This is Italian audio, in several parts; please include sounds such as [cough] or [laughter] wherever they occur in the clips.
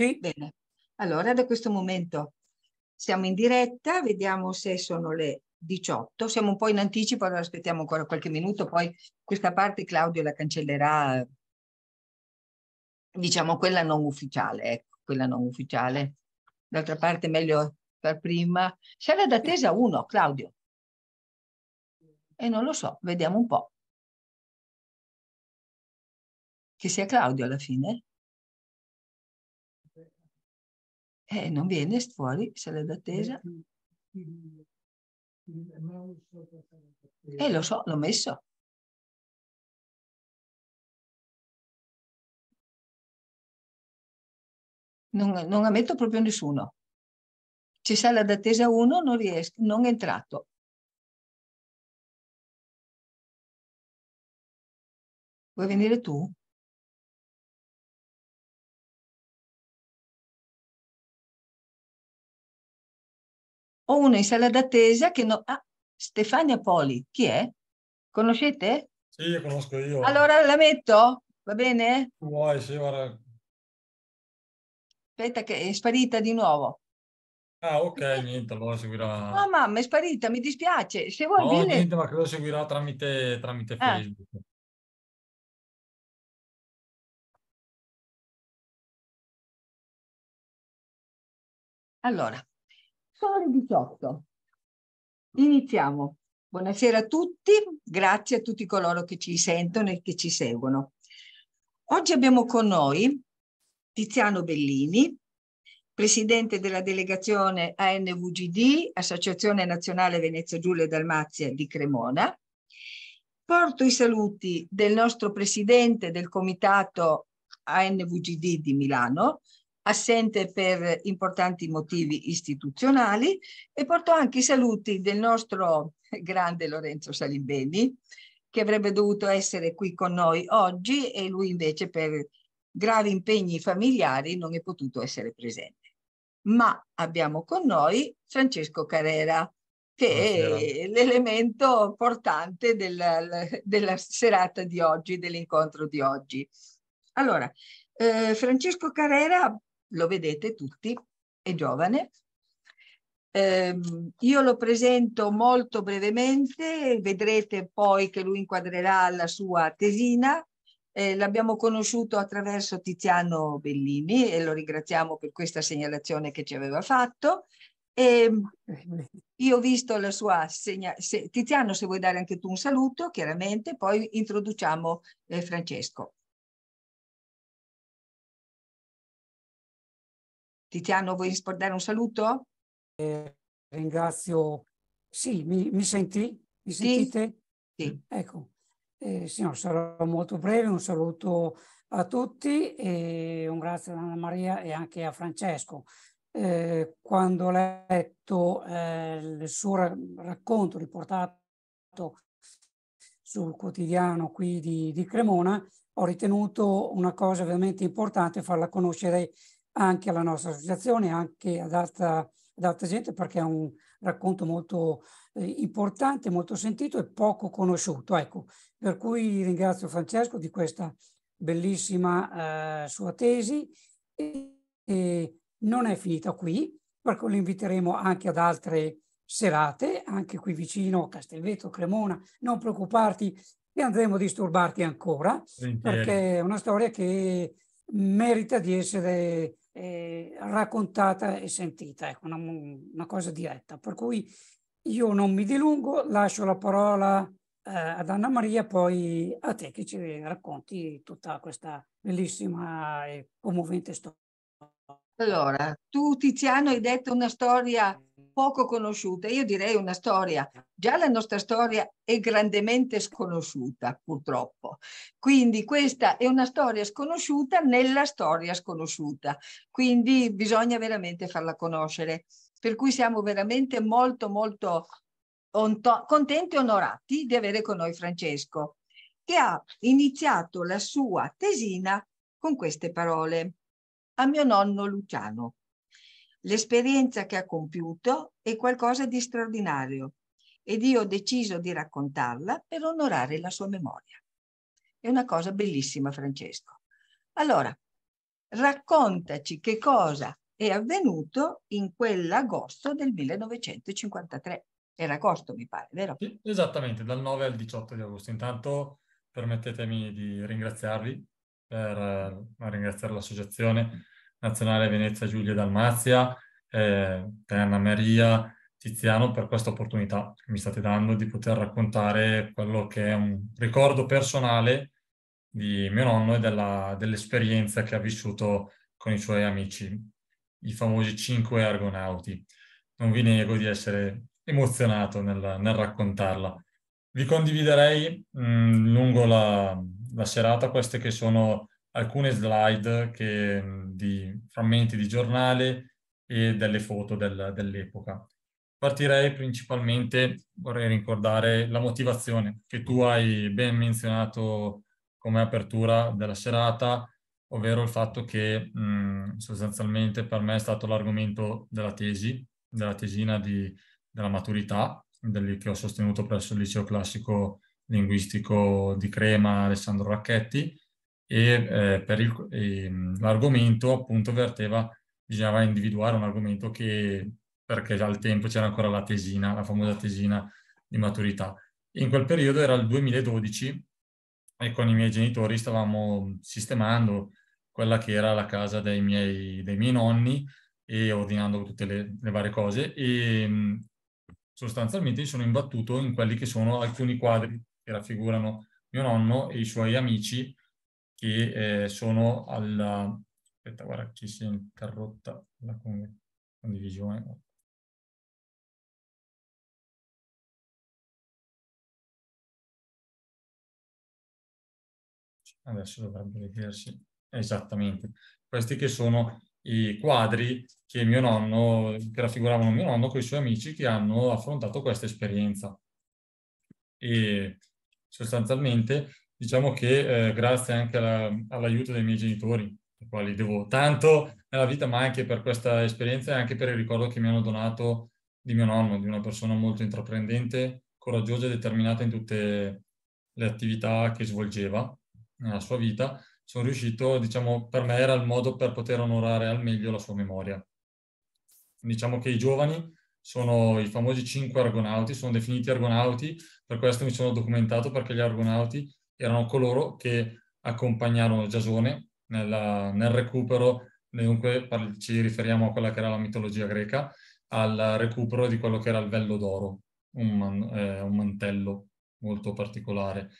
Sì. Bene, allora da questo momento siamo in diretta, vediamo se sono le 18, siamo un po' in anticipo, allora aspettiamo ancora qualche minuto, poi questa parte Claudio la cancellerà, diciamo quella non ufficiale, ecco, quella non ufficiale. D'altra parte meglio per prima. Sala d'attesa 1, Claudio. E non lo so, vediamo un po'. Che sia Claudio alla fine. e eh, non viene fuori sale d'attesa. E eh, lo so, l'ho messo. Non, non ammetto proprio nessuno. C'è sala d'attesa 1, non riesco, non è entrato. Vuoi venire tu? Ho una in sala d'attesa che... No... Ah, Stefania Poli, chi è? Conoscete? Sì, la conosco io. Allora la metto? Va bene? Tu vuoi, sì, guarda. Aspetta che è sparita di nuovo. Ah, ok, niente, allora seguirà. No, mamma, è sparita, mi dispiace. Se vuoi no, dire... niente, ma lo seguirà tramite, tramite ah. Facebook. Allora, sono le 18. Iniziamo. Buonasera a tutti, grazie a tutti coloro che ci sentono e che ci seguono. Oggi abbiamo con noi Tiziano Bellini, presidente della delegazione ANVGD, Associazione Nazionale Venezia Giulia e Dalmazia di Cremona. Porto i saluti del nostro presidente del comitato ANVGD di Milano, assente per importanti motivi istituzionali e portò anche i saluti del nostro grande Lorenzo Salimbeni che avrebbe dovuto essere qui con noi oggi e lui invece per gravi impegni familiari non è potuto essere presente. Ma abbiamo con noi Francesco Carrera che Buonasera. è l'elemento portante della, della serata di oggi, dell'incontro di oggi. Allora, eh, Francesco Carrera lo vedete tutti, è giovane. Eh, io lo presento molto brevemente, vedrete poi che lui inquadrerà la sua tesina. Eh, l'abbiamo conosciuto attraverso Tiziano Bellini e lo ringraziamo per questa segnalazione che ci aveva fatto. E ehm, io ho visto la sua segnalazione. Tiziano, se vuoi dare anche tu un saluto, chiaramente, poi introduciamo eh, Francesco. Tiziano, vuoi rispondere un saluto? Eh, ringrazio. Sì, mi, mi senti? Mi sentite? Sì. sì. Ecco, eh, signor, sarò molto breve. Un saluto a tutti e un grazie ad Anna Maria e anche a Francesco. Eh, quando ho letto eh, il suo racconto riportato sul quotidiano qui di, di Cremona, ho ritenuto una cosa veramente importante farla conoscere anche alla nostra associazione, anche ad altra, ad altra gente, perché è un racconto molto eh, importante, molto sentito e poco conosciuto. Ecco, per cui ringrazio Francesco di questa bellissima eh, sua tesi. E, e, non è finita qui, perché lo inviteremo anche ad altre serate, anche qui vicino Castelvetro, Cremona. Non preoccuparti, e andremo a disturbarti ancora, Sentieri. perché è una storia che merita di essere eh, raccontata e sentita, ecco, una, una, cosa diretta. Per cui io non mi dilungo, lascio la parola eh, ad Anna Maria, poi a te che ci racconti tutta questa bellissima e commovente storia. Allora, tu Tiziano hai detto una storia poco conosciuta, io direi una storia, già la nostra storia è grandemente sconosciuta purtroppo, quindi questa è una storia sconosciuta nella storia sconosciuta, quindi bisogna veramente farla conoscere, per cui siamo veramente molto molto contenti e onorati di avere con noi Francesco, che ha iniziato la sua tesina con queste parole a mio nonno Luciano. L'esperienza che ha compiuto è qualcosa di straordinario ed io ho deciso di raccontarla per onorare la sua memoria. È una cosa bellissima, Francesco. Allora, raccontaci che cosa è avvenuto in quell'agosto del 1953. Era agosto, mi pare, vero? Sì, esattamente, dal 9 al 18 di agosto. Intanto permettetemi di ringraziarvi per eh, ringraziare l'associazione Nazionale Venezia Giulia Dalmazia, eh, Anna Maria, Tiziano per questa opportunità che mi state dando di poter raccontare quello che è un ricordo personale di mio nonno e della, dell'esperienza che ha vissuto con i suoi amici, i famosi cinque argonauti. Non vi nego di essere emozionato nel, nel raccontarla. Vi condividerei mh, mm, lungo la, la serata queste che sono alcune slide che, di frammenti di giornale e delle foto del, dell'epoca. Partirei principalmente, vorrei ricordare la motivazione che tu hai ben menzionato come apertura della serata, ovvero il fatto che mh, sostanzialmente per me è stato l'argomento della tesi, della tesina di, della maturità del, che ho sostenuto presso il liceo classico linguistico di Crema Alessandro Racchetti e eh, ehm, l'argomento appunto verteva, bisognava individuare un argomento che, perché già al tempo c'era ancora la tesina, la famosa tesina di maturità. In quel periodo era il 2012 e con i miei genitori stavamo sistemando quella che era la casa dei miei, dei miei nonni e ordinando tutte le, le varie cose e mm, sostanzialmente mi sono imbattuto in quelli che sono alcuni quadri che raffigurano mio nonno e i suoi amici che eh, sono alla... Aspetta, guarda, ci si è interrotta la condivisione. Adesso dovrebbe vedersi esattamente. Questi che sono i quadri che mio nonno, che raffiguravano mio nonno con i suoi amici che hanno affrontato questa esperienza. E sostanzialmente diciamo che eh, grazie anche alla, all'aiuto dei miei genitori, ai quali devo tanto nella vita, ma anche per questa esperienza e anche per il ricordo che mi hanno donato di mio nonno, di una persona molto intraprendente, coraggiosa e determinata in tutte le attività che svolgeva nella sua vita. Sono riuscito, diciamo, per me era il modo per poter onorare al meglio la sua memoria. Diciamo che i giovani sono i famosi cinque argonauti, sono definiti argonauti, per questo mi sono documentato perché gli argonauti erano coloro che accompagnarono Giasone nella, nel recupero, dunque ci riferiamo a quella che era la mitologia greca, al recupero di quello che era il vello d'oro, un, man, eh, un mantello molto particolare.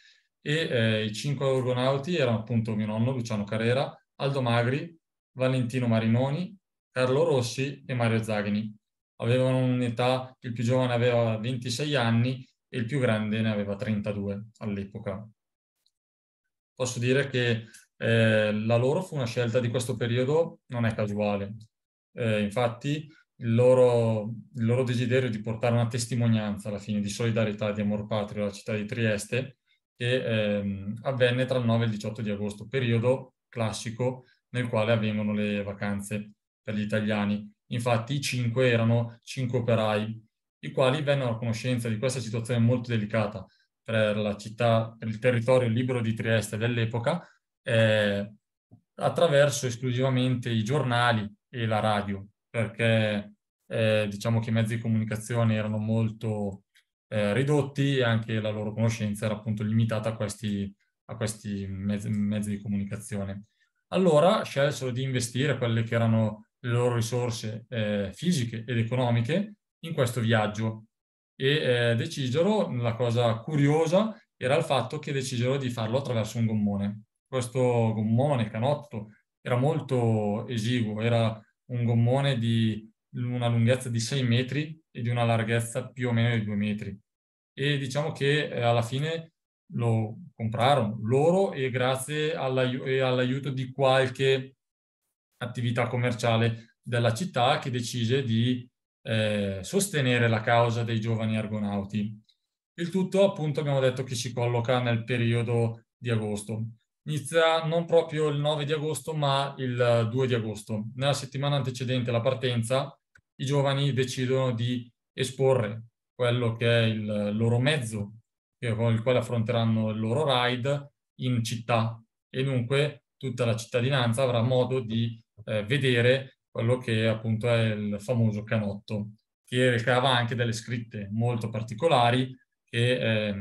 E eh, i cinque orgonauti erano appunto mio nonno Luciano Carrera, Aldo Magri, Valentino Marinoni, Carlo Rossi e Mario Zaghini. Avevano un'età, il più giovane aveva 26 anni e il più grande ne aveva 32 all'epoca posso dire che eh, la loro fu una scelta di questo periodo non è casuale. Eh, infatti il loro, il loro, desiderio di portare una testimonianza alla fine di solidarietà di amor patrio alla città di Trieste che ehm, avvenne tra il 9 e il 18 di agosto, periodo classico nel quale avvengono le vacanze per gli italiani. Infatti i cinque erano cinque operai, i quali vennero a conoscenza di questa situazione molto delicata per la città, per il territorio libero di Trieste dell'epoca, eh, attraverso esclusivamente i giornali e la radio, perché eh, diciamo che i mezzi di comunicazione erano molto eh, ridotti e anche la loro conoscenza era appunto limitata a questi, a questi mezzi, mezzi di comunicazione. Allora scelsero di investire quelle che erano le loro risorse eh, fisiche ed economiche in questo viaggio e eh, decisero, la cosa curiosa era il fatto che decisero di farlo attraverso un gommone. Questo gommone canotto era molto esiguo, era un gommone di una lunghezza di 6 metri e di una larghezza più o meno di 2 metri. E diciamo che eh, alla fine lo comprarono loro e grazie all'aiuto di qualche attività commerciale della città che decise di eh, sostenere la causa dei giovani argonauti. Il tutto appunto abbiamo detto che si colloca nel periodo di agosto. Inizia non proprio il 9 di agosto ma il 2 eh, di agosto. Nella settimana antecedente alla partenza i giovani decidono di esporre quello che è il loro mezzo con il quale affronteranno il loro ride in città e dunque tutta la cittadinanza avrà modo di eh, vedere quello che appunto è il famoso canotto, che recava anche delle scritte molto particolari che eh,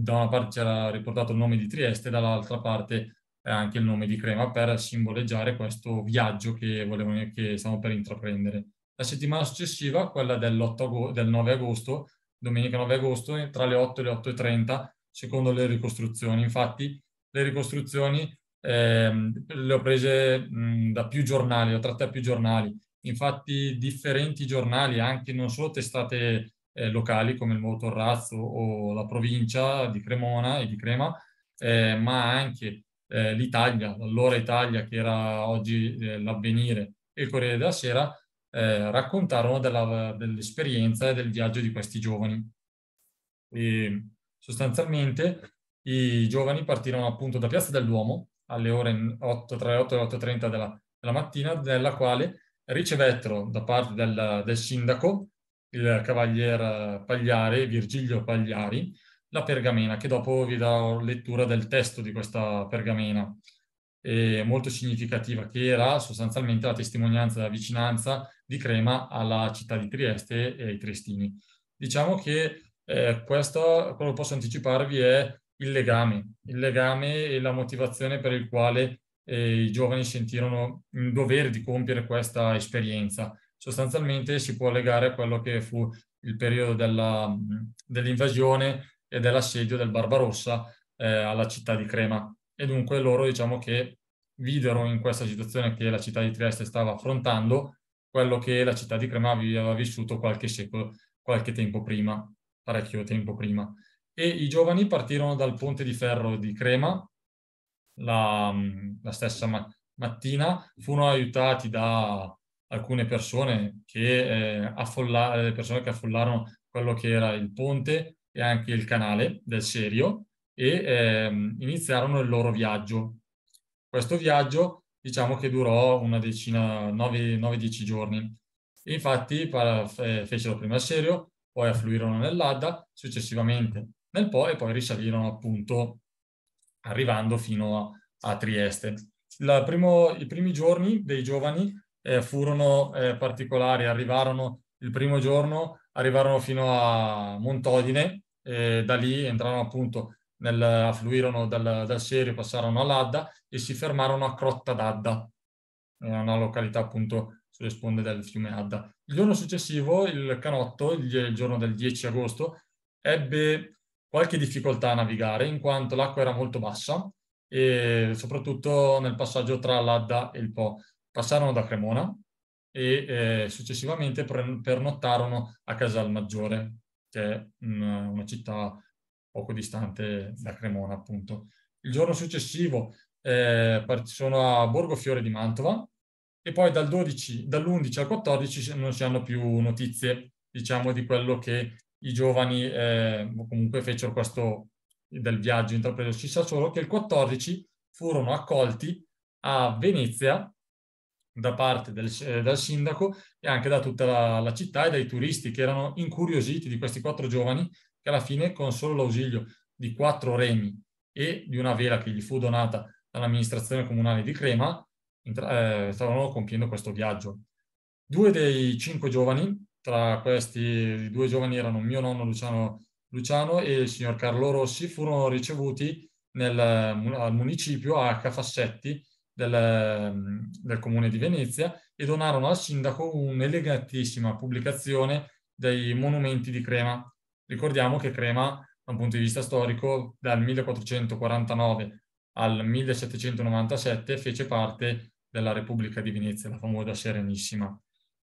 da una parte c'era riportato il nome di Trieste, dall'altra parte anche il nome di Crema per simboleggiare questo viaggio che, volevano, che stiamo per intraprendere. La settimana successiva, quella agosto, del 9 agosto, domenica 9 agosto, tra le 8 e le 8.30, secondo le ricostruzioni. Infatti le ricostruzioni eh, le ho prese mh, da più giornali, le ho tratte da più giornali. Infatti differenti giornali, anche non solo testate eh, locali come il Motorrazzo o la provincia di Cremona e di Crema, eh, ma anche eh, l'Italia, l'Ora Italia che era oggi eh, l'avvenire e il Corriere della Sera, eh, raccontarono della, dell'esperienza e del viaggio di questi giovani. E sostanzialmente i giovani partirono appunto da Piazza del Duomo alle ore 8, tra le 8 e le 8.30 della, della, mattina, nella quale ricevettero da parte del, del sindaco, il cavalier Pagliari, Virgilio Pagliari, la pergamena, che dopo vi darò lettura del testo di questa pergamena, è molto significativa, che era sostanzialmente la testimonianza della vicinanza di Crema alla città di Trieste e ai triestini. Diciamo che eh, questo, quello che posso anticiparvi è il legame, il legame e la motivazione per il quale eh, i giovani sentirono il dovere di compiere questa esperienza. Sostanzialmente si può legare a quello che fu il periodo della, dell'invasione e dell'assedio del Barbarossa eh, alla città di Crema. E dunque loro diciamo che videro in questa situazione che la città di Trieste stava affrontando quello che la città di Crema aveva vissuto qualche secolo, qualche tempo prima, parecchio tempo prima e i giovani partirono dal ponte di ferro di Crema la, mm, la stessa ma- mattina, furono aiutati da alcune persone che, eh, affolla- persone che affollarono quello che era il ponte e anche il canale del Serio e eh, iniziarono il loro viaggio. Questo viaggio diciamo che durò una decina, 9-10 giorni. E infatti fecero prima il Serio, poi affluirono nell'Adda, successivamente nel Po e poi risalirono appunto arrivando fino a, a Trieste. Primo, I primi giorni dei giovani eh, furono eh, particolari, arrivarono il primo giorno, arrivarono fino a Montodine, e eh, da lì entrarono appunto, nel, affluirono dal, dal Serio, passarono all'Adda e si fermarono a Crotta d'Adda, eh, una località appunto sulle sponde del fiume Adda. Il giorno successivo, il canotto, il, il giorno del 10 agosto, ebbe qualche difficoltà a navigare in quanto l'acqua era molto bassa e soprattutto nel passaggio tra l'Adda e il Po. Passarono da Cremona e eh, successivamente pernottarono a Casalmaggiore, che è una, città poco distante da Cremona, appunto. Il giorno successivo eh, sono a Borgo Fiore di Mantova e poi dal 12, dall'11 al 14 non si hanno più notizie, diciamo, di quello che i giovani eh, comunque fecero questo del viaggio intrapreso si sa solo che il 14 furono accolti a Venezia da parte del, eh, del sindaco e anche da tutta la, la, città e dai turisti che erano incuriositi di questi quattro giovani che alla fine con solo l'ausilio di quattro remi e di una vela che gli fu donata dall'amministrazione comunale di Crema eh, stavano compiendo questo viaggio. Due dei cinque giovani tra questi due giovani erano mio nonno Luciano, Luciano e il signor Carlo Rossi, furono ricevuti nel, eh, al municipio a Cafassetti del, ehm, del comune di Venezia e donarono al sindaco un'elegantissima pubblicazione dei monumenti di Crema. Ricordiamo che Crema, da un punto di vista storico, dal 1449 al 1797 fece parte della Repubblica di Venezia, la famosa Serenissima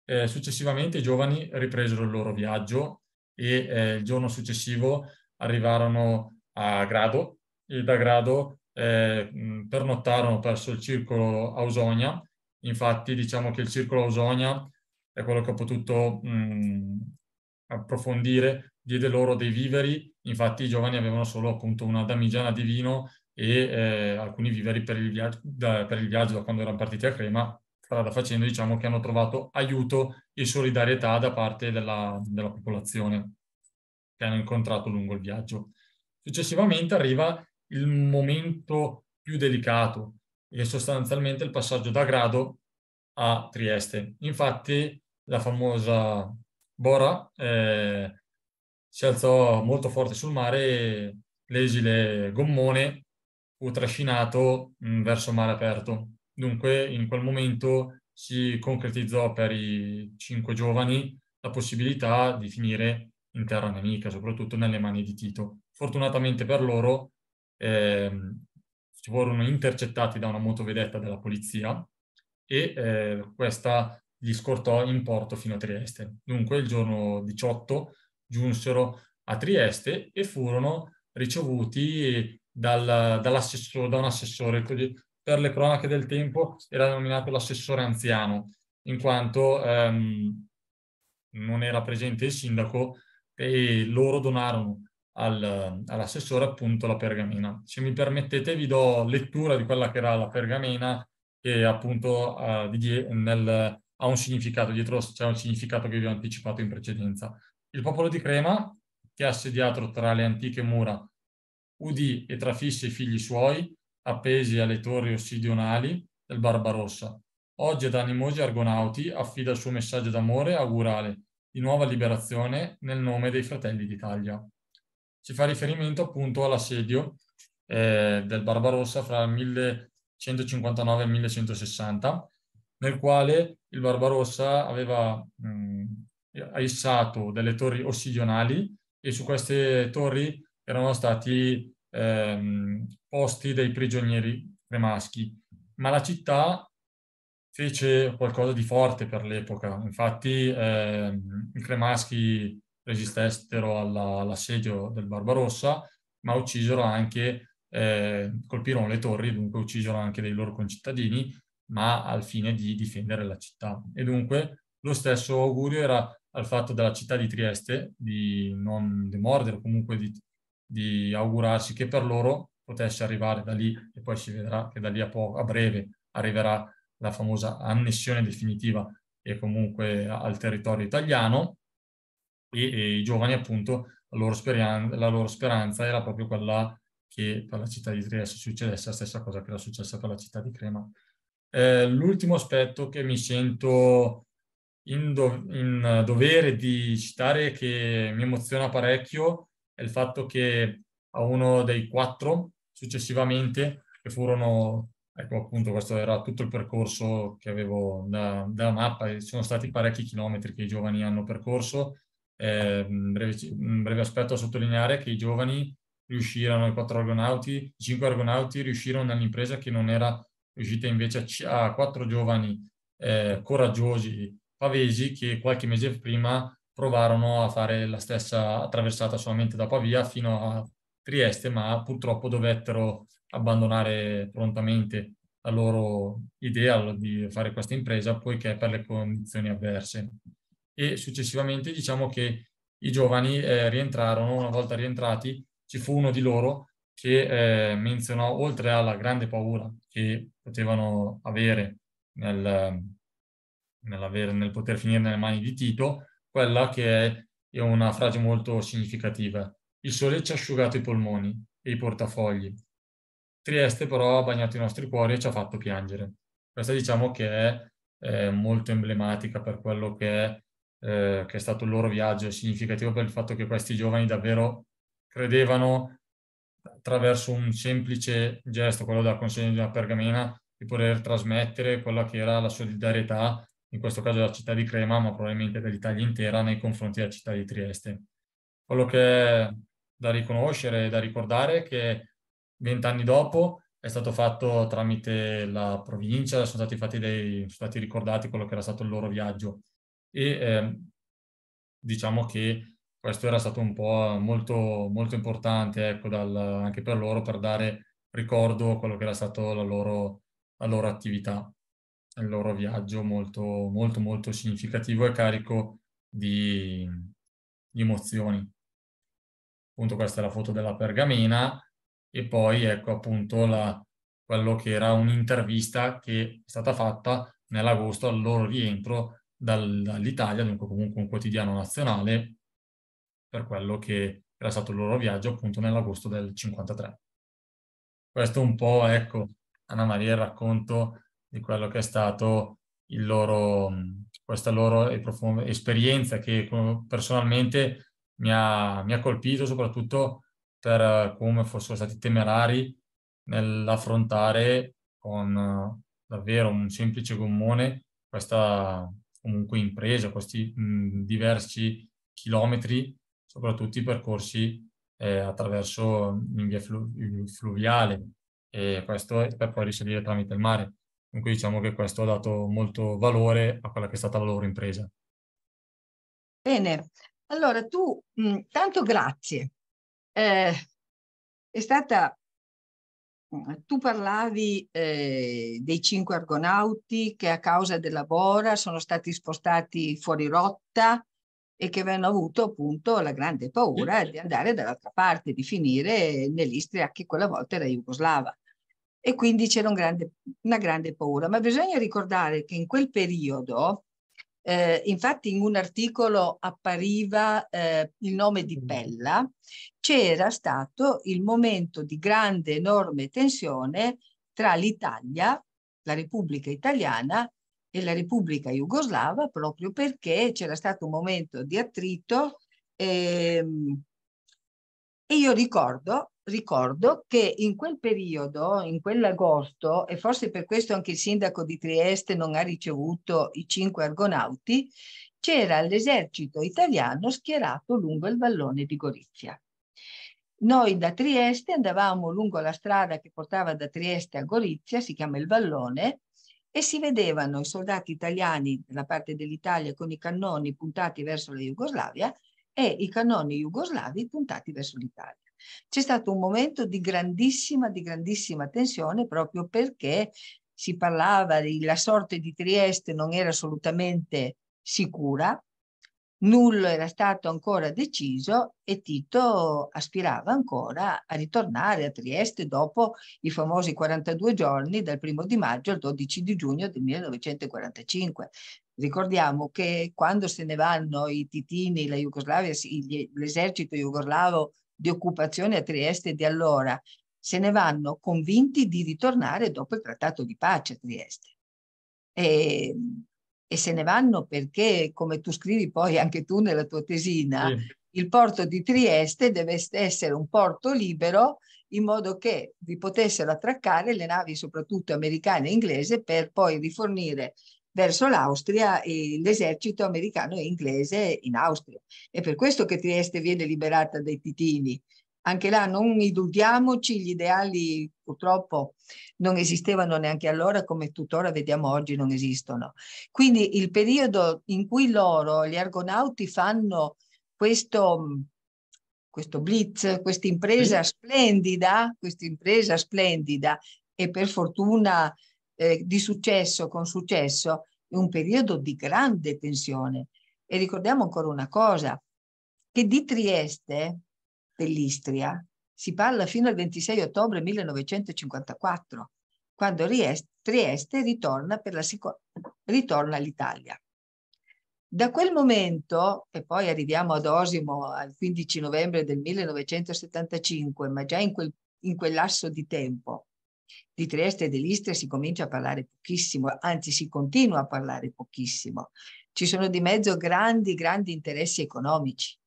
eh, successivamente i giovani ripresero il loro viaggio e eh, il giorno successivo arrivarono a Grado e da Grado eh, pernottarono presso il circolo Ausonia. Infatti diciamo che il circolo Ausonia è quello che ho potuto mh, approfondire, diede loro dei viveri, infatti i giovani avevano solo appunto una damigiana di vino e eh, alcuni viveri per il, via- da, per il viaggio da quando erano partiti a Crema strada facendo diciamo che hanno trovato aiuto e solidarietà da parte della, della popolazione che hanno incontrato lungo il viaggio. Successivamente arriva il momento più delicato, che è sostanzialmente il passaggio da Grado a Trieste. Infatti la famosa Bora eh, si alzò molto forte sul mare e l'esile gommone fu trascinato mh, mm, verso mare aperto. Dunque, in quel momento si concretizzò per i cinque giovani la possibilità di finire in terra nemica, soprattutto nelle mani di Tito. Fortunatamente per loro ehm, si furono intercettati da una motovedetta della polizia e eh, questa li scortò in porto fino a Trieste. Dunque il giorno 18 giunsero a Trieste e furono ricevuti dal, da un assessore per le cronache del tempo era denominato l'assessore anziano, in quanto ehm, non era presente il sindaco e loro donarono al, all'assessore appunto la pergamena. Se mi permettete vi do lettura di quella che era la pergamena che appunto eh, di, nel, ha un significato, dietro c'è un significato che vi ho anticipato in precedenza. Il popolo di Crema, che è assediato tra le antiche mura Udì e trafisse i figli suoi, appesi alle torri ossidionali del Barbarossa. Oggi ad animosi argonauti affida il suo messaggio d'amore augurale di nuova liberazione nel nome dei fratelli d'Italia. Si fa riferimento appunto all'assedio eh, del Barbarossa fra il 1159 e il 1160, nel quale il Barbarossa aveva mh, mm, aissato delle torri ossidionali e su queste torri erano stati ehm, posti dei prigionieri cremaschi, ma la città fece qualcosa di forte per l'epoca. Infatti eh, i cremaschi resistessero alla, all'assedio del Barbarossa, ma uccisero anche, eh, colpirono le torri, dunque uccisero anche dei loro concittadini, ma al fine di difendere la città. E dunque lo stesso augurio era al fatto della città di Trieste di non demordere, comunque di, di augurarsi che per loro potesse arrivare da lì e poi si vedrà che da lì a, poco, a breve arriverà la famosa annessione definitiva e comunque al territorio italiano e, e i giovani appunto la loro, speranza, la loro speranza era proprio quella che per la città di Trieste succedesse la stessa cosa che era successa per la città di Crema. Eh, l'ultimo aspetto che mi sento in, do- in, dovere di citare che mi emoziona parecchio è il fatto che a uno dei quattro successivamente, che furono, ecco appunto questo era tutto il percorso che avevo da, dalla mappa, ci sono stati parecchi chilometri che i giovani hanno percorso, eh, un, breve, un breve aspetto a sottolineare che i giovani riuscirono, i quattro argonauti, i cinque argonauti riuscirono nell'impresa che non era riuscita invece a, a quattro giovani eh, coraggiosi pavesi che qualche mese prima provarono a fare la stessa attraversata solamente da Pavia fino a Trieste, ma purtroppo dovettero abbandonare prontamente la loro idea di fare questa impresa poiché per le condizioni avverse. E successivamente diciamo che i giovani eh, rientrarono, una volta rientrati ci fu uno di loro che eh, menzionò, oltre alla grande paura che potevano avere nel, nel, nel poter finire nelle mani di Tito, quella che è una frase molto significativa, il sole ci ha asciugato i polmoni e i portafogli. Trieste però ha bagnato i nostri cuori e ci ha fatto piangere. Questa diciamo che è eh, molto emblematica per quello che è, eh, che è stato il loro viaggio, è significativo per il fatto che questi giovani davvero credevano attraverso un semplice gesto, quello della consegna di una pergamena, di poter trasmettere quella che era la solidarietà, in questo caso della città di Crema, ma probabilmente dell'Italia intera nei confronti della città di Trieste. Quello che è da riconoscere e da ricordare che vent'anni dopo è stato fatto tramite la provincia, sono stati, fatti dei, sono stati ricordati quello che era stato il loro viaggio e eh, diciamo che questo era stato un po' molto, molto importante ecco, dal, anche per loro per dare ricordo a quello che era stato la loro, la loro attività, il loro viaggio molto, molto, molto significativo e carico di, di emozioni appunto questa è la foto della pergamena e poi ecco appunto la, quello che era un'intervista che è stata fatta nell'agosto al loro rientro dal, dall'Italia, dunque comunque un quotidiano nazionale, per quello che era stato il loro viaggio appunto nell'agosto del 53. Questo un po', ecco, Anna Maria, il racconto di quello che è stato il loro, questa loro esperienza che personalmente mi ha, mi ha colpito soprattutto per eh, come fossero stati temerari nell'affrontare con eh, davvero un semplice gommone questa comunque impresa, questi mh, diversi chilometri, soprattutto i percorsi eh, attraverso in via flu- fluviale e questo per poi risalire tramite il mare. Dunque diciamo che questo ha dato molto valore a quella che è stata la loro impresa. Bene, allora, tu, mh, tanto grazie. Eh, è stata, tu parlavi eh, dei cinque argonauti che a causa della Bora sono stati spostati fuori rotta e che avevano avuto appunto la grande paura di andare dall'altra parte, di finire nell'Istria che quella volta era jugoslava. E quindi c'era un grande, una grande paura. Ma bisogna ricordare che in quel periodo eh, infatti in un articolo appariva eh, il nome di Bella, mm. c'era stato il momento di grande, enorme tensione tra l'Italia, la Repubblica Italiana e la Repubblica Jugoslava, proprio perché c'era stato un momento di attrito ehm, e io ricordo, ricordo che in quel periodo, in quell'agosto, e forse per questo anche il sindaco di Trieste non ha ricevuto i cinque argonauti, c'era l'esercito italiano schierato lungo il vallone di Gorizia. Noi da Trieste andavamo lungo la strada che portava da Trieste a Gorizia, si chiama il Vallone, e si vedevano i soldati italiani dalla parte dell'Italia con i cannoni puntati verso la Jugoslavia e i cannoni jugoslavi puntati verso l'Italia. C'è stato un momento di grandissima, di grandissima tensione proprio perché si parlava della sorte di Trieste non era assolutamente sicura, nulla era stato ancora deciso e Tito aspirava ancora a ritornare a Trieste dopo i famosi 42 giorni dal primo di maggio al 12 di giugno del 1945. Ricordiamo che quando se ne vanno i titini, la Jugoslavia, l'esercito jugoslavo di occupazione a Trieste di allora, se ne vanno convinti di ritornare dopo il trattato di pace a Trieste. E, ehm, e se ne vanno perché, come tu scrivi poi anche tu nella tua tesina, sì. il porto di Trieste deve essere un porto libero in modo che vi potessero attraccare le navi soprattutto americane e inglese per poi rifornire verso l'Austria l'esercito americano e inglese in Austria. È per questo che Trieste viene liberata dai titini. Anche là non illudiamoci, gli ideali purtroppo non esistevano neanche allora come tuttora vediamo oggi non esistono. Quindi il periodo in cui loro, gli argonauti, fanno questo, questo blitz, questa impresa splendida, questa impresa splendida e per fortuna eh, di successo con successo in un periodo di grande tensione. E ricordiamo ancora una cosa, che di Trieste, dell'Istria, si parla fino al 26 ottobre 1954, quando Trieste ritorna, sic- ritorna all'Italia. Da quel momento, e poi arriviamo ad Osimo al 15 novembre del 1975, ma già in, quel, in quell'asso di tempo, di Trieste e dell'Istria si comincia a parlare pochissimo, anzi si continua a parlare pochissimo. Ci sono di mezzo grandi, grandi interessi economici,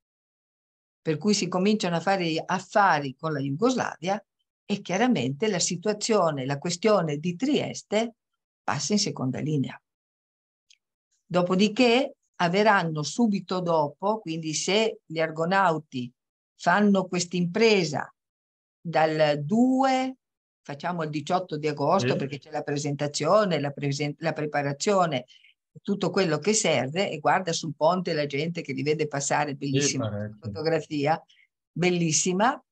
per cui si cominciano a fare affari con la Jugoslavia e chiaramente la situazione, la questione di Trieste passa in seconda linea. Dopodiché avverranno subito dopo, quindi se gli argonauti fanno questa impresa dal 2 facciamo il 18 di agosto eh. perché c'è la presentazione, la, presen- la preparazione, tutto quello che serve e guarda sul ponte la gente che li vede passare, bellissima eh, fotografia, bellissima.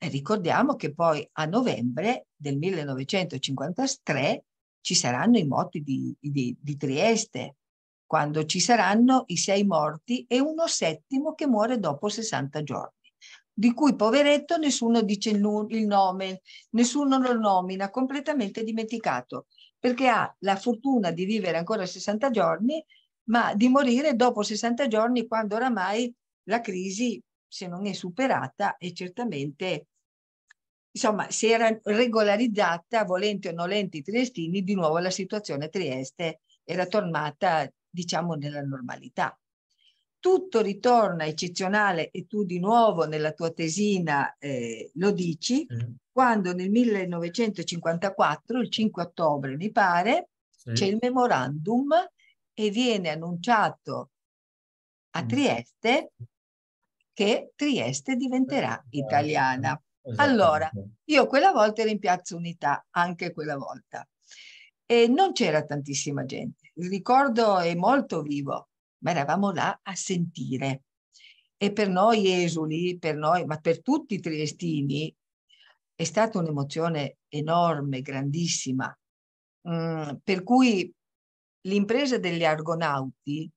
E ricordiamo che poi a novembre del 1953 ci saranno i morti di, di, di Trieste, quando ci saranno i sei morti e uno settimo che muore dopo 60 giorni di cui poveretto nessuno dice il nome, nessuno lo nomina, completamente dimenticato, perché ha la fortuna di vivere ancora 60 giorni, ma di morire dopo 60 giorni quando oramai la crisi, se non è superata, è certamente, insomma, si era regolarizzata, volenti o nolenti i triestini, di nuovo la situazione Trieste era tornata, diciamo, nella normalità tutto ritorna eccezionale e tu di nuovo nella tua tesina eh, lo dici, sì. quando nel 1954, il 5 ottobre mi pare, sì. c'è il memorandum e viene annunciato a mm. Trieste che Trieste diventerà italiana. Allora, io quella volta ero in Piazza Unità, anche quella volta, e non c'era tantissima gente. Il ricordo è molto vivo ma eravamo là a sentire. E per noi esuli, per noi, ma per tutti i triestini, è stata un'emozione enorme, grandissima. Mm, per cui l'impresa degli argonauti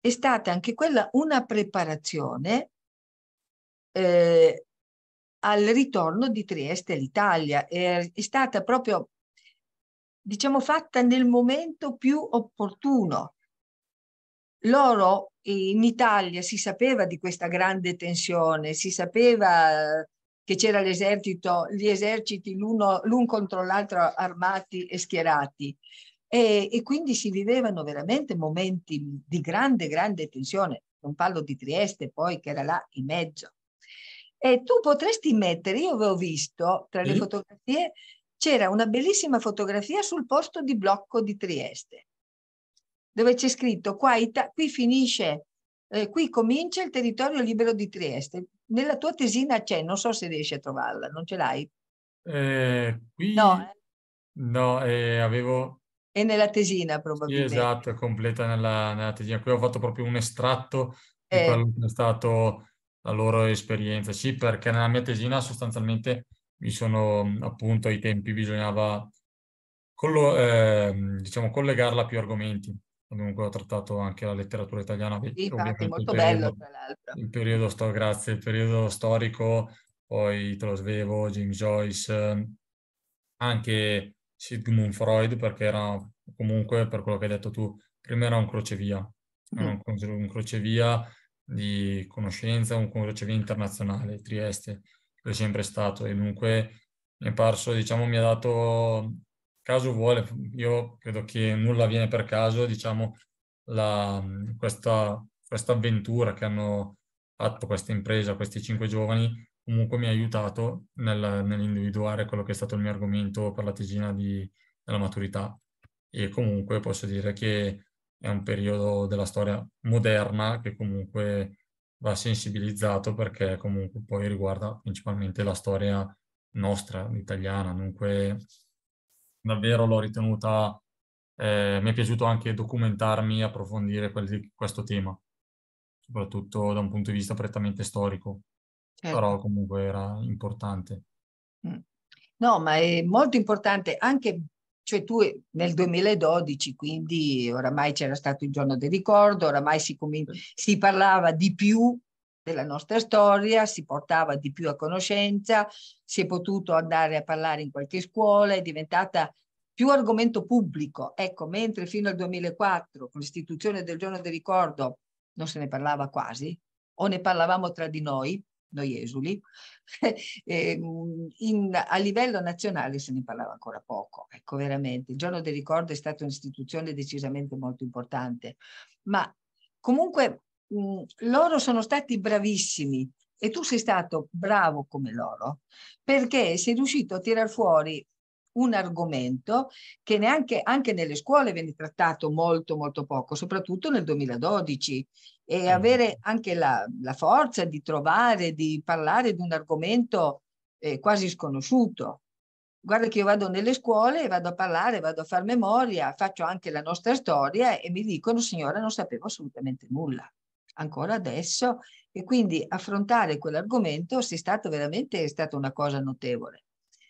è stata anche quella una preparazione eh, al ritorno di Trieste all'Italia. È, è stata proprio, diciamo, fatta nel momento più opportuno loro eh, in Italia si sapeva di questa grande tensione, si sapeva che c'era l'esercito, gli eserciti l'un contro l'altro armati e schierati. E, e, quindi si vivevano veramente momenti di grande, grande tensione. Non parlo di Trieste, poi che era là in mezzo. E tu potresti mettere, io avevo visto tra le mm. fotografie, c'era una bellissima fotografia sul posto di blocco di Trieste dove c'è scritto qua, Ita- qui finisce, eh, qui comincia il territorio libero di Trieste. Nella tua tesina c'è, non so se riesci a trovarla, non ce l'hai? Eh, qui... No, eh. no eh, avevo... È nella tesina probabilmente. Sì, esatto, completa nella, nella, tesina. Qui ho fatto proprio un estratto di eh. quello che è stato la loro esperienza. Sì, perché nella mia tesina sostanzialmente mi sono appunto ai tempi bisognava collo- eh, diciamo collegarla a più argomenti comunque ho trattato anche la letteratura italiana. Sì, infatti, molto periodo, bello tra l'altro. Il periodo, sto, grazie, il periodo storico, poi Italo Svevo, Jim Joyce, anche Sigmund Freud, perché era comunque, per quello che hai detto tu, prima era un crocevia, mm. un, un, crocevia di conoscenza, un crocevia internazionale, Trieste, che è sempre stato, e dunque mi è parso, diciamo, mi ha dato caso vuole, io credo che nulla avviene per caso, diciamo, la, questa, questa avventura che hanno fatto questa impresa, questi cinque giovani, comunque mi ha aiutato nel, nell'individuare quello che è stato il mio argomento per la tesina di, della maturità e comunque posso dire che è un periodo della storia moderna che comunque va sensibilizzato perché comunque poi riguarda principalmente la storia nostra, italiana, dunque davvero l'ho ritenuta, eh, mi è piaciuto anche documentarmi approfondire quel, questo tema, soprattutto da un punto di vista prettamente storico, certo. però comunque era importante. Mm. No, ma è molto importante anche cioè tu nel 2012, quindi oramai c'era stato il giorno del ricordo, oramai si, com- si parlava di più della nostra storia, si portava di più a conoscenza, si è potuto andare a parlare in qualche scuola, è diventata più argomento pubblico. Ecco, mentre fino al 2004, con l'istituzione del giorno del ricordo, non se ne parlava quasi, o ne parlavamo tra di noi, noi esuli, [laughs] eh, in, a livello nazionale se ne parlava ancora poco, ecco veramente. Il giorno del ricordo è stata un'istituzione decisamente molto importante, ma comunque Mm, loro sono stati bravissimi e tu sei stato bravo come loro perché sei riuscito a tirar fuori un argomento che neanche anche nelle scuole viene trattato molto molto poco, soprattutto nel 2012 e eh. avere anche la, la forza di trovare, di parlare di un argomento eh, quasi sconosciuto. Guarda che io vado nelle scuole, vado a parlare, vado a far memoria, faccio anche la nostra storia e mi dicono signora non sapevo assolutamente nulla ancora adesso e quindi affrontare quell'argomento è stato veramente è stata una cosa notevole.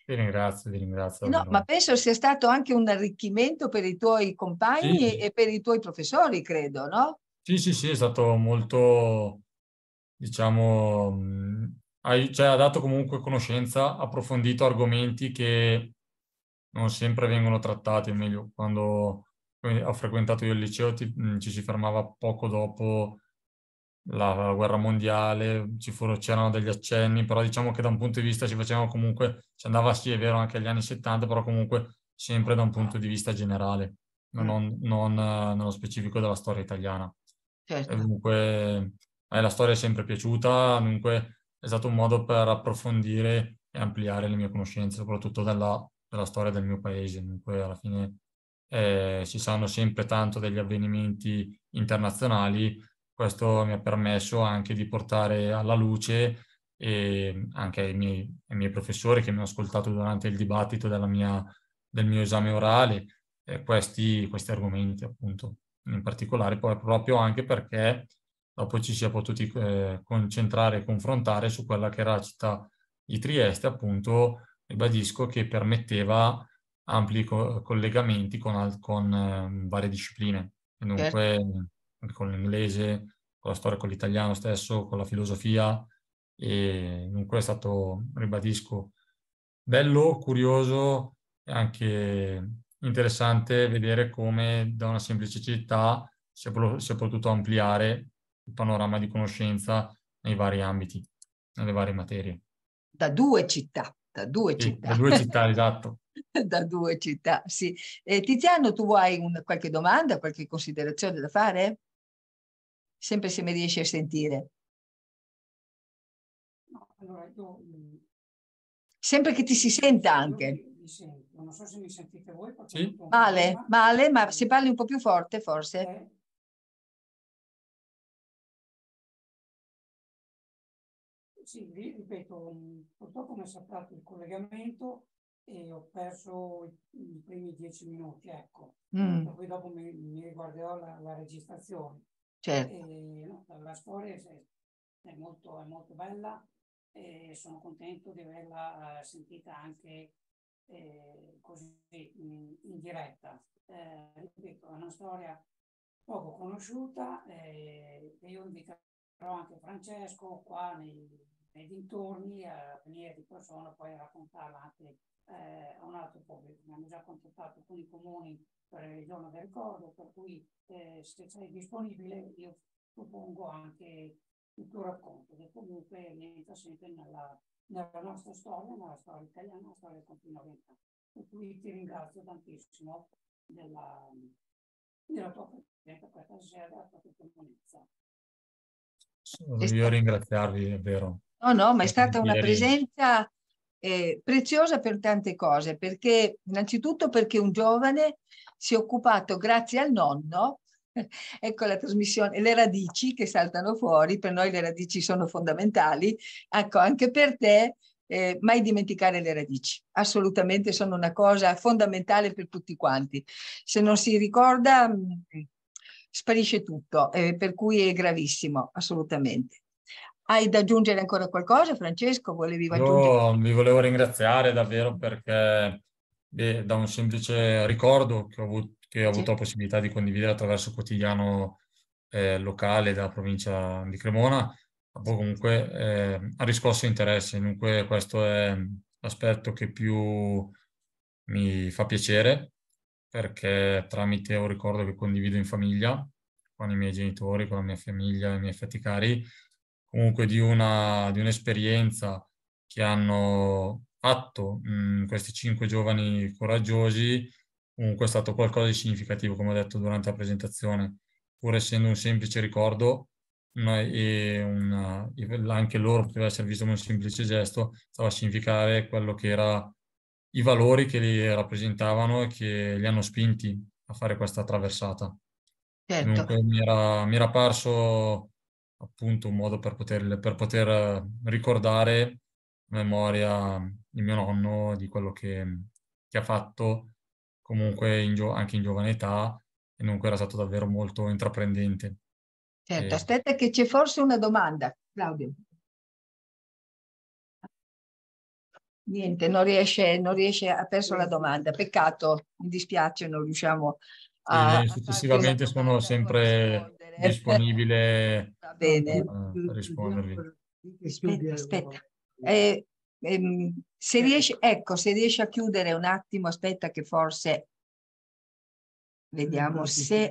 Ti ringrazio, ti ringrazio. No, ma penso sia stato anche un arricchimento per i tuoi compagni sì. e per i tuoi professori, credo, no? Sì, sì, sì, è stato molto, diciamo, mm, hai, cioè, ha dato comunque conoscenza, approfondito argomenti che non sempre vengono trattati, o meglio, quando ho frequentato io il liceo ti, mm, ci si fermava poco dopo la, la guerra mondiale, ci furono, c'erano degli accenni, però diciamo che da un punto di vista si facevano comunque, ci andava sì è vero anche agli anni 70, però comunque sempre da un punto di vista generale, mm. non, non nello specifico della storia italiana. Certo. Comunque eh, la storia è sempre piaciuta, dunque è stato un modo per approfondire e ampliare le mie conoscenze, soprattutto della, della storia del mio paese. Dunque alla fine eh, si sanno sempre tanto degli avvenimenti internazionali, questo mi ha permesso anche di portare alla luce e ehm, anche ai miei, ai miei professori che mi hanno ascoltato durante il dibattito mia, del mio esame orale eh, questi, questi argomenti appunto in particolare poi proprio anche perché dopo ci si è potuti eh, concentrare e confrontare su quella che era la città di Trieste, appunto, ribadisco, che permetteva ampli co- collegamenti con, al- con eh, varie discipline. Dunque certo con l'inglese, con la storia, con l'italiano stesso, con la filosofia e comunque è stato, ribadisco, bello, curioso e anche interessante vedere come da una semplice città si è, si è potuto ampliare il panorama di conoscenza nei vari ambiti, nelle varie materie. Da due città, da due sì, città. Da due città, [laughs] esatto. da due città, sì. Eh, Tiziano, tu hai un, qualche domanda, qualche considerazione da fare? sempre se mi riesci a sentire. allora io... Mm, sempre che ti si senta anche. Non so se mi sentite voi. Sì. Male, male, ma se parli un po' più forte forse. Eh. Sì, ripeto, mm, purtroppo mi è saltato il collegamento e ho perso i primi dieci minuti, ecco. Mm. Poi dopo mi, mi riguarderò la, la registrazione. Certo. E, eh, la storia è molto, è molto bella e eh, sono contento di averla eh, sentita anche eh, così in, in diretta. Eh, ripeto, è una storia poco conosciuta eh, e io inviterò anche Francesco qua nei, nei, dintorni a venire di persona poi a raccontarla anche a un altro pubblico. Mi hanno già contattato alcuni comuni eh, il giorno del ricordo, per cui eh, se sei disponibile io propongo anche il tuo racconto, che comunque rientra sempre nella, nella, nostra storia, nella storia italiana, nella storia del confine orientale. Per cui ti ringrazio tantissimo della, della tua presenza questa sera, della tua testimonianza. Voglio ringraziarvi è vero. No, no, ma è stata una presenza eh, preziosa per tante cose, perché innanzitutto perché un giovane si è occupato grazie al nonno, [laughs] ecco la trasmissione, le radici che saltano fuori, per noi le radici sono fondamentali, ecco anche per te eh, mai dimenticare le radici, assolutamente sono una cosa fondamentale per tutti quanti. Se non si ricorda mh, mm, sparisce tutto, eh, per cui è gravissimo, assolutamente. Hai da aggiungere ancora qualcosa, Francesco? Volevi aggiungere? Io vi volevo ringraziare davvero perché beh, da un semplice ricordo che ho avuto, che ho avuto sì. la possibilità di condividere attraverso il quotidiano eh, locale della provincia di Cremona, comunque eh, ha riscosso interesse. Dunque questo è l'aspetto che più mi fa piacere perché tramite un ricordo che condivido in famiglia, con i miei genitori, con la mia famiglia, i miei affetti cari, comunque di, una, di un'esperienza che hanno fatto mh, mm, questi cinque giovani coraggiosi, comunque è stato qualcosa di significativo, come ho detto durante la presentazione, pur essendo un semplice ricordo e una, anche loro poteva essere visto come un semplice gesto, stava a significare quello che era i valori che li rappresentavano e che li hanno spinti a fare questa traversata. Certo. Dunque mi era, mi era parso appunto un modo per poter, per poter eh, ricordare a memoria mm, di mio nonno di quello che, mm, che ha fatto comunque in gio- anche in giovane età e dunque era stato davvero molto intraprendente. Certo, e... aspetta che c'è forse una domanda, Claudio. Niente, non riesce, non riesce, ha perso la domanda, peccato, mi dispiace, non riusciamo a... E successivamente sono sempre disponibile Va bene. a rispondervi. Aspetta, aspetta. Eh, ehm, se riesci, ecco, se riesci a chiudere un attimo, aspetta che forse vediamo eh, se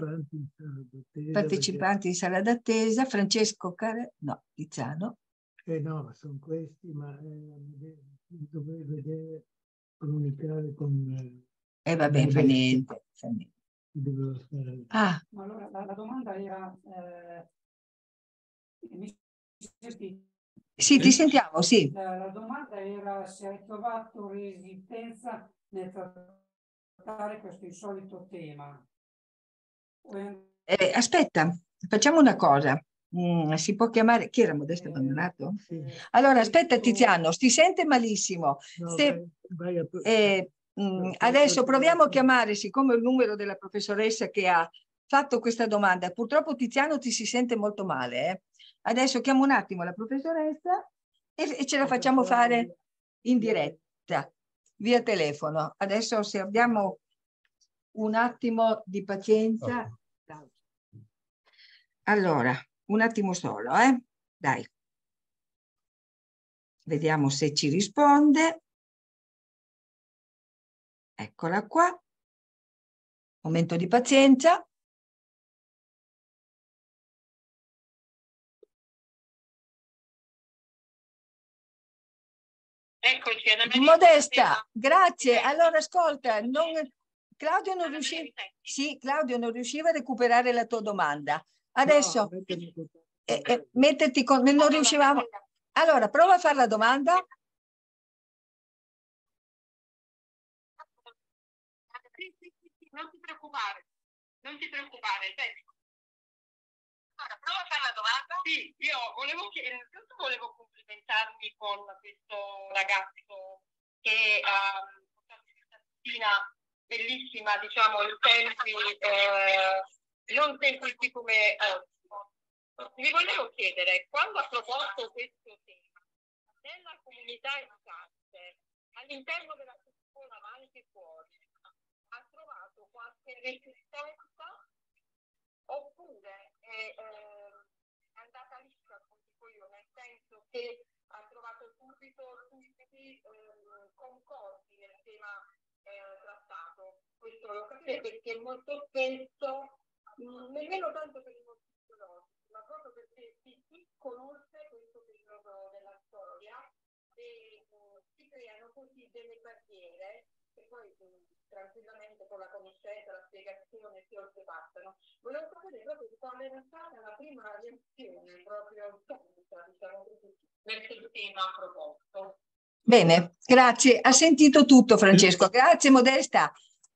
partecipanti in sala d'attesa, Francesco Care... no, Tiziano. Eh no, sono questi, ma eh, dovrei vedere, comunicare con... E eh, eh, va bene, fa niente, fa niente. Ah. No, allora la, la, domanda era... Eh, mi sentite? Sì, ti sentiamo, sì. La, eh, la domanda era se hai trovato resistenza nel trattare questo insolito tema. Eh, aspetta, facciamo una cosa. Mm, si può chiamare chi era Modesto eh, abbandonato? Sì. Allora aspetta Tiziano, si sente malissimo. No, se, vai, vai a... eh, Mm, adesso proviamo a chiamare, siccome il numero della professoressa che ha fatto questa domanda, purtroppo Tiziano ti si sente molto male. Eh? Adesso chiamo un attimo la professoressa e, e ce la facciamo fare in diretta, via telefono. Adesso se abbiamo un attimo di pazienza. Allora, un attimo solo, eh? Dai. Vediamo se ci risponde. Eccola qua. Momento di pazienza. Eccoci, Modesta, grazie. Ecco. Allora, ascolta, non, Claudio, non riusciva, sì, Claudio non riusciva a recuperare la tua domanda. Adesso, no, eh, eh, metterti con... Non riuscivamo... Allora, prova a fare la domanda. preoccupare, non ti preoccupare, senti. Allora, prova a fare la domanda. Sì, io volevo chiedere, innanzitutto volevo complimentarmi con questo ragazzo che ha um, portato questa mattina bellissima, diciamo, in tempi, eh, non semplici come oggi. Eh, vi volevo chiedere, quando ha proposto questo tema, nella comunità in all'interno della scuola, ma anche fuori, qualche resistenza oppure è, eh, è andata lì, come dico io, nel senso che ha trovato subito tutti ehm, concordi nel tema eh, trattato. Questo lo capire perché molto spesso, mm, nemmeno tanto per i motivi ideologici, ma proprio perché si, si conosce questo periodo della storia e mh, mm, si creano così delle barriere che poi mm, tranquillamente con la conoscenza, la spiegazione si oltrepassano. Volevo sapere proprio qual era stata la prima reazione proprio autentica, diciamo così, verso il tema proposto. Bene, grazie. Ha sentito tutto Francesco. Grazie Modesta.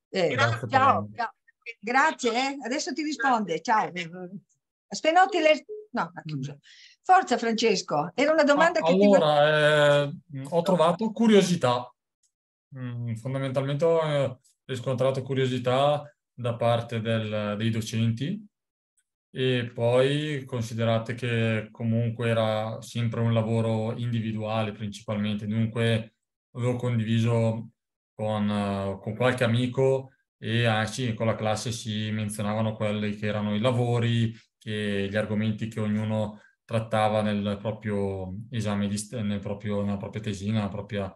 Eh, grazie, ciao, ciao, Grazie, eh? adesso ti risponde. Ciao. Spenotti le... No, Forza Francesco, era una domanda ah, che allora, ti... Allora, eh, ho trovato curiosità Mm, fondamentalmente ho eh, riscontrato curiosità da parte del, dei docenti e poi considerate che comunque era sempre un lavoro individuale principalmente, dunque avevo condiviso con, eh, con qualche amico e anzi con la classe si menzionavano quelli che erano i lavori, e gli argomenti che ognuno trattava nel proprio esame, di, nel proprio, nella propria tesina, nella propria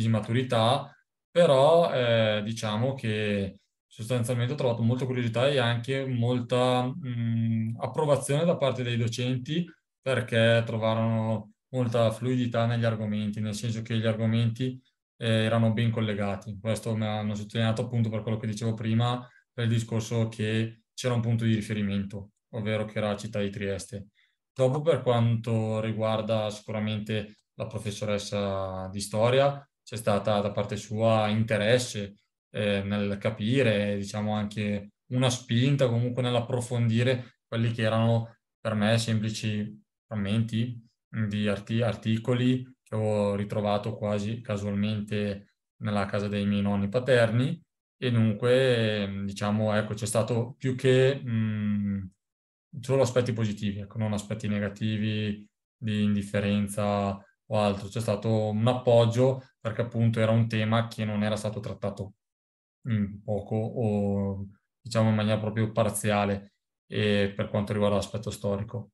di maturità, però eh, diciamo che sostanzialmente ho trovato molta curiosità e anche molta mh, mm, approvazione da parte dei docenti perché trovarono molta fluidità negli argomenti, nel senso che gli argomenti eh, erano ben collegati. Questo mi hanno sottolineato appunto per quello che dicevo prima, per il discorso che c'era un punto di riferimento, ovvero che era la città di Trieste. Dopo per quanto riguarda sicuramente la professoressa di storia, c'è stata da parte sua interesse eh, nel capire, diciamo anche una spinta comunque nell'approfondire quelli che erano per me semplici frammenti di arti- articoli che ho ritrovato quasi casualmente nella casa dei miei nonni paterni e dunque diciamo ecco c'è stato più che mh, mm, solo aspetti positivi, ecco, non aspetti negativi di indifferenza o altro, c'è stato un appoggio perché appunto era un tema che non era stato trattato mm, poco o diciamo in maniera proprio parziale e per quanto riguarda l'aspetto storico.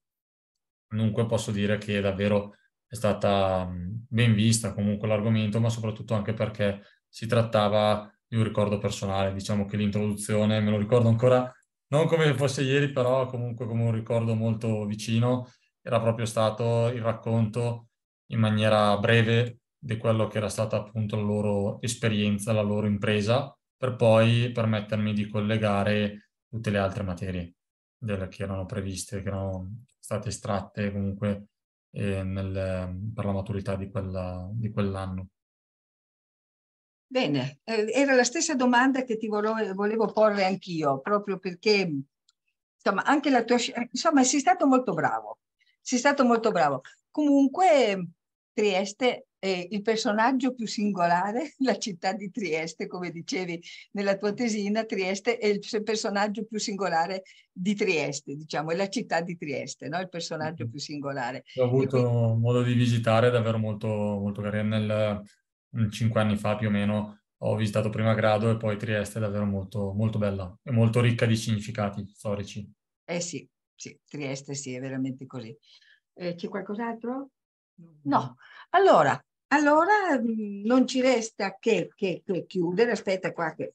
Dunque posso dire che davvero è stata mm, ben vista comunque l'argomento, ma soprattutto anche perché si trattava di un ricordo personale, diciamo che l'introduzione me lo ricordo ancora non come fosse ieri, però comunque come un ricordo molto vicino, era proprio stato il racconto in maniera breve di quello che era stata appunto la loro esperienza, la loro impresa, per poi permettermi di collegare tutte le altre materie delle, che erano previste, che erano state estratte comunque eh, nel, per la maturità di, quella, di quell'anno. Bene, eh, era la stessa domanda che ti volevo, volevo porre anch'io, proprio perché insomma, anche la tua... Insomma, sei stato molto bravo, sei stato molto bravo. Comunque, Trieste è il personaggio più singolare, [laughs] la città di Trieste, come dicevi nella tua tesina, Trieste è il personaggio più singolare di Trieste, diciamo, è la città di Trieste, no? il personaggio mhm. più singolare. Ho avuto quindi... modo di visitare davvero molto, molto carino, nel, mm, cinque anni fa più o meno ho visitato prima grado e poi Trieste è davvero molto, molto bella e molto ricca di significati storici. Eh sì, sì, Trieste sì, è veramente così. Eh, c'è qualcos'altro? No, allora, allora mm, non ci resta che, che, che chiudere, aspetta qua che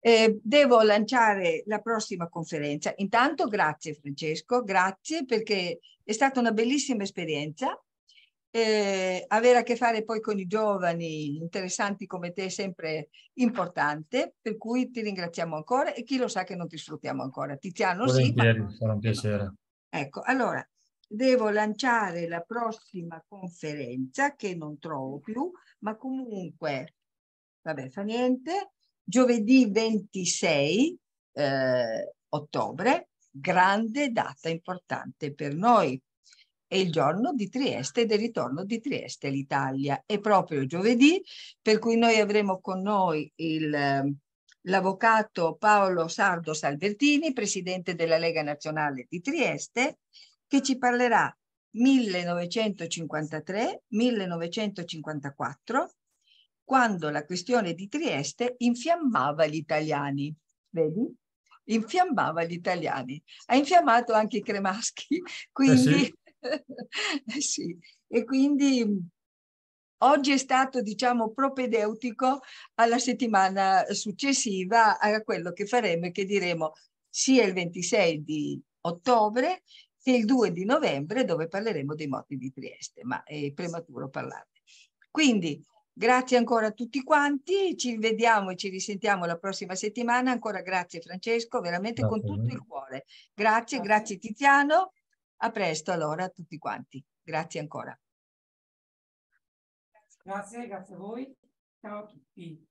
eh, devo lanciare la prossima conferenza. Intanto grazie Francesco, grazie perché è stata una bellissima esperienza. Eh, avere a che fare poi con i giovani interessanti come te è sempre importante, per cui ti ringraziamo ancora e chi lo sa che non ti sfruttiamo ancora. Tiziano, Volentieri, sì. Ma... Sarà un piacere. Ecco, allora devo lanciare la prossima conferenza che non trovo più, ma comunque, vabbè, fa niente, giovedì 26 eh, ottobre, grande data importante per noi. È il giorno di Trieste e del ritorno di Trieste all'Italia. È proprio giovedì, per cui noi avremo con noi il ehm, l'avvocato Paolo Sardo Salbertini, presidente della Lega Nazionale di Trieste, che ci parlerà 1953-1954, quando la questione di Trieste infiammava gli italiani. Vedi? Infiammava gli italiani. Ha infiammato anche i cremaschi, [laughs] quindi... Eh sì. [laughs] Eh sì. E quindi oggi è stato, diciamo, propedeutico alla settimana successiva a quello che faremo e che diremo sia il 26 di ottobre che il 2 di novembre dove parleremo dei moti di Trieste, ma è prematuro parlarne. Quindi grazie ancora a tutti quanti, ci vediamo e ci risentiamo la prossima settimana, ancora grazie Francesco, veramente grazie. con tutto il cuore. Grazie, grazie, grazie Tiziano, a presto allora a tutti quanti, grazie ancora. Grazie, grazie a voi, ciao a tutti.